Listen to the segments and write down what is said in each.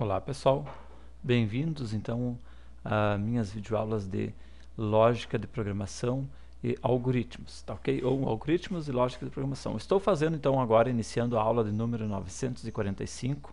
Olá pessoal, bem-vindos então a minhas videoaulas de lógica de programação e algoritmos, tá ok? Ou algoritmos e lógica de programação. Estou fazendo então agora, iniciando a aula de número 945,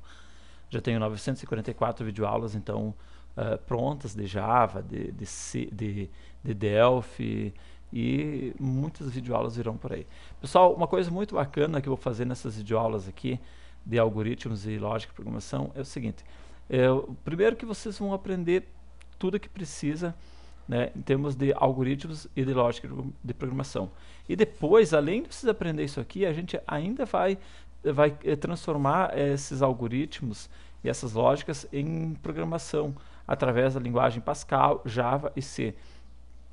já tenho 944 videoaulas então uh, prontas de Java, de, de, C, de, de Delphi, e muitas videoaulas virão por aí. Pessoal, uma coisa muito bacana que eu vou fazer nessas videoaulas aqui de algoritmos e lógica de programação é o seguinte. É, o primeiro que vocês vão aprender tudo que precisa né, em termos de algoritmos e de lógica de programação. E depois, além de vocês aprender isso aqui, a gente ainda vai, vai é, transformar esses algoritmos e essas lógicas em programação através da linguagem Pascal, Java e C.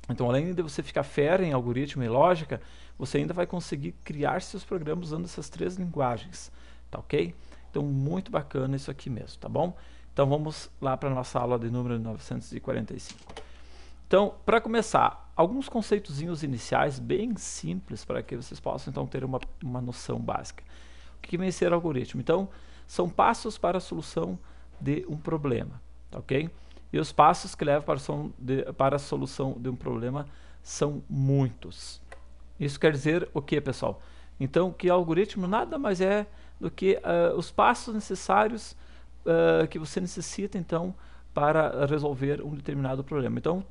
Então, além de você ficar fera em algoritmo e lógica, você ainda vai conseguir criar seus programas usando essas três linguagens tá ok? Então, muito bacana isso aqui mesmo, tá bom? Então, vamos lá para a nossa aula de número 945. Então, para começar, alguns conceitozinhos iniciais bem simples para que vocês possam então ter uma, uma noção básica. O que vem ser algoritmo? Então, são passos para a solução de um problema, tá ok? E os passos que levam para a, solução de, para a solução de um problema são muitos. Isso quer dizer o que, pessoal? Então, que algoritmo nada mais é do que uh, os passos necessários uh, que você necessita, então, para resolver um determinado problema. Então,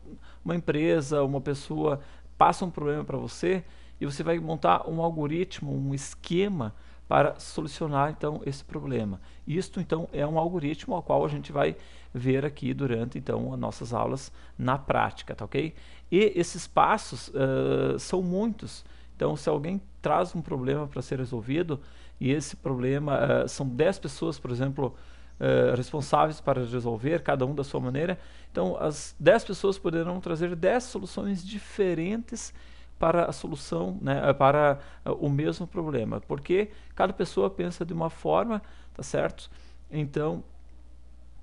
uma empresa, uma pessoa passa um problema para você e você vai montar um algoritmo, um esquema para solucionar então esse problema. Isto então é um algoritmo ao qual a gente vai ver aqui durante então as nossas aulas na prática, tá ok? E esses passos uh, são muitos. Então, se alguém traz um problema para ser resolvido e esse problema uh, são 10 pessoas, por exemplo, uh, responsáveis para resolver, cada um da sua maneira. Então, as 10 pessoas poderão trazer 10 soluções diferentes para a solução, né, eh, para o mesmo problema, porque cada pessoa pensa de uma forma, tá certo? Então,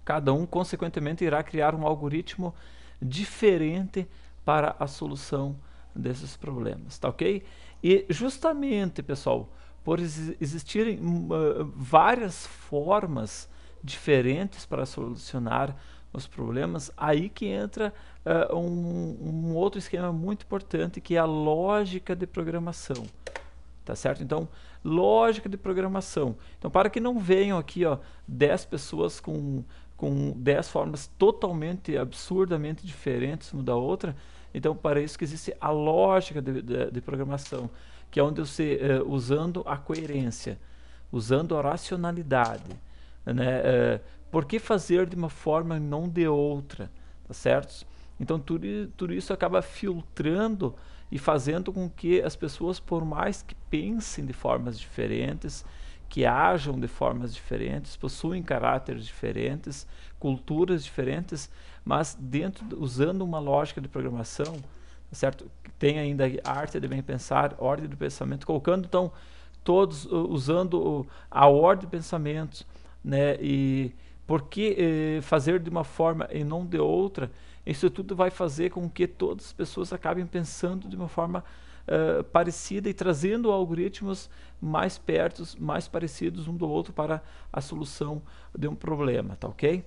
cada um consequentemente irá criar um algoritmo diferente para a solução desses problemas, tá ok? E justamente, pessoal, por existirem uh, várias formas diferentes para solucionar os problemas, aí que entra uh, um, um, outro esquema muito importante que é a lógica de programação. Tá certo? Então, lógica de programação. Então, para que não venham aqui ó, 10 pessoas com, com 10 formas totalmente, absurdamente diferentes uma da outra, então, para isso que existe a lógica de, de, de programação, que é onde você, uh, eh, usando a coerência, usando a racionalidade, né? Uh, por que fazer de uma forma e não de outra, tá certo? Então, tudo, tudo isso acaba filtrando e fazendo com que as pessoas, por mais que pensem de formas diferentes, que ajam de formas diferentes, possuem caráteres diferentes, culturas diferentes, mas dentro usando uma lógica de programação, tá certo? Tem ainda a arte de bem pensar, ordem do pensamento, colocando então todos uh, usando a ordem de pensamentos, né? E por que eh, fazer de uma forma e não de outra? Isso tudo vai fazer com que todas as pessoas acabem pensando de uma forma uh, parecida e trazendo algoritmos mais perto, mais parecidos um do outro para a solução de um problema, tá ok?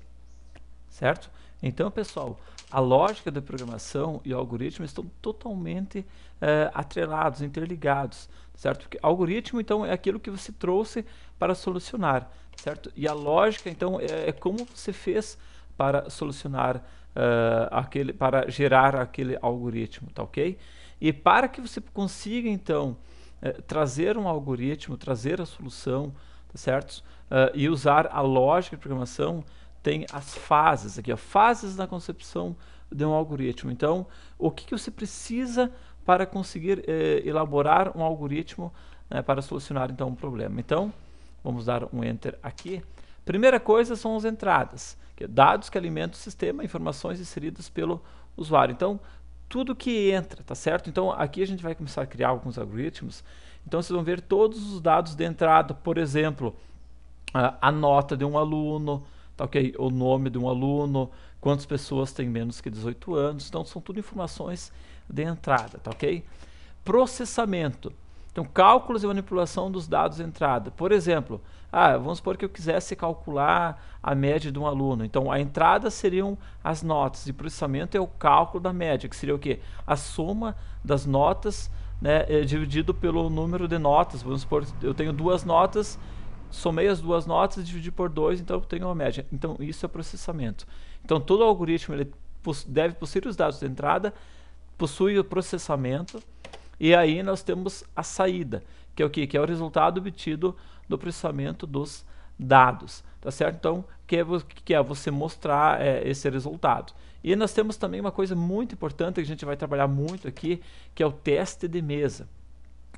Certo? Então, pessoal, a lógica da programação e o algoritmo estão totalmente uh, atrelados, interligados, certo? Porque algoritmo, então, é aquilo que você trouxe para solucionar, certo? E a lógica, então, é, é como você fez para solucionar uh, aquele, para gerar aquele algoritmo, tá ok? E para que você consiga então uh, trazer um algoritmo, trazer a solução, tá certo? Uh, e usar a lógica de programação, tem as fases aqui, ó, fases da concepção de um algoritmo. Então, o que, que você precisa para conseguir eh, elaborar um algoritmo né, para solucionar então um problema? Então, vamos dar um enter aqui. Primeira coisa são as entradas, que é dados que alimentam o sistema, informações inseridas pelo usuário. Então, tudo que entra, tá certo? Então, aqui a gente vai começar a criar alguns algoritmos. Então, vocês vão ver todos os dados de entrada, por exemplo, a, nota de um aluno, tá ok? O nome de um aluno, quantas pessoas têm menos que 18 anos. Então, são tudo informações de entrada, tá ok? Processamento. Então, cálculos e manipulação dos dados de entrada. Por exemplo, ah, vamos supor que eu quisesse calcular a média de um aluno. Então, a entrada seriam as notas e processamento é o cálculo da média, que seria o quê? A soma das notas né, é, dividido pelo número de notas. Vamos supor, eu tenho duas notas, somei as duas notas e dividi por dois, então eu tenho uma média. Então, isso é processamento. Então, todo algoritmo ele deve possuir os dados de entrada, possui o processamento, e aí nós temos a saída, que é o que? é o resultado obtido do processamento dos dados, tá certo? Então, que é, que é você mostrar é, esse resultado. E nós temos também uma coisa muito importante que a gente vai trabalhar muito aqui, que é o teste de mesa.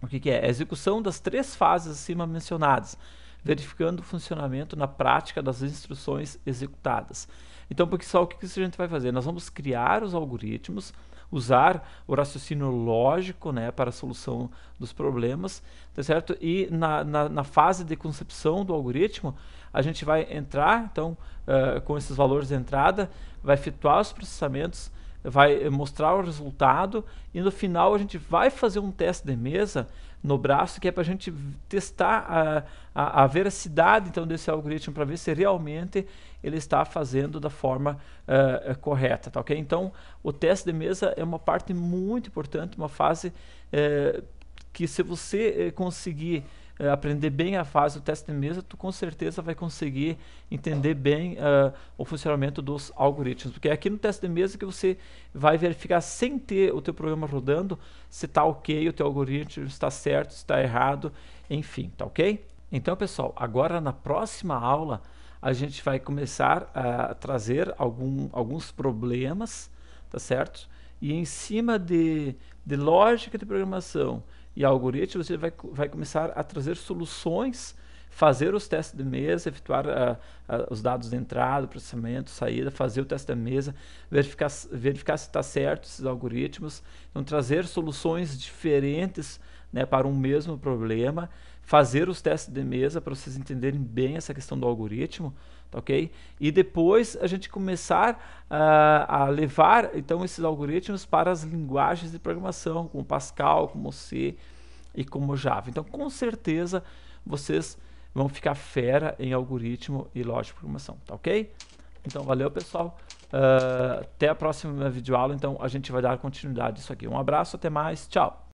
O que, que é? é a execução das três fases acima mencionadas, verificando o funcionamento na prática das instruções executadas. Então, pessoal, o que, que a gente vai fazer? Nós vamos criar os algoritmos, usar o raciocínio lógico né, para a solução dos problemas, tá certo? E na, na, na fase de concepção do algoritmo, a gente vai entrar, então, uh, com esses valores de entrada, vai efetuar os processamentos, vai mostrar o resultado e no final a gente vai fazer um teste de mesa no braço, que é para a gente testar a, a, a, veracidade então desse algoritmo para ver se realmente ele está fazendo da forma uh, correta, tá ok? Então o teste de mesa é uma parte muito importante, uma fase uh, que se você uh, conseguir uh, aprender bem a fase do teste de mesa, tu com certeza vai conseguir entender bem uh, o funcionamento dos algoritmos. Porque é aqui no teste de mesa que você vai verificar sem ter o teu programa rodando se está ok, o teu algoritmo está certo, se está errado, enfim, tá ok? Então pessoal, agora na próxima aula a gente vai começar a trazer algum, alguns problemas, tá certo? E em cima de, de lógica de programação e algoritmos, ele vai, vai começar a trazer soluções fazer os testes de mesa, efetuar uh, uh, os dados de entrada, processamento, saída, fazer o teste da mesa, verificar, verificar se está certo esses algoritmos, então trazer soluções diferentes né, para um mesmo problema, fazer os testes de mesa para vocês entenderem bem essa questão do algoritmo, tá ok? E depois a gente começar uh, a levar então esses algoritmos para as linguagens de programação, como Pascal, como C e como Java. Então com certeza vocês vão ficar fera em algoritmo e lógica de programação, tá ok? Então, valeu, pessoal. Uh, até a próxima videoaula. Então, a gente vai dar continuidade isso aqui. Um abraço, até mais. Tchau.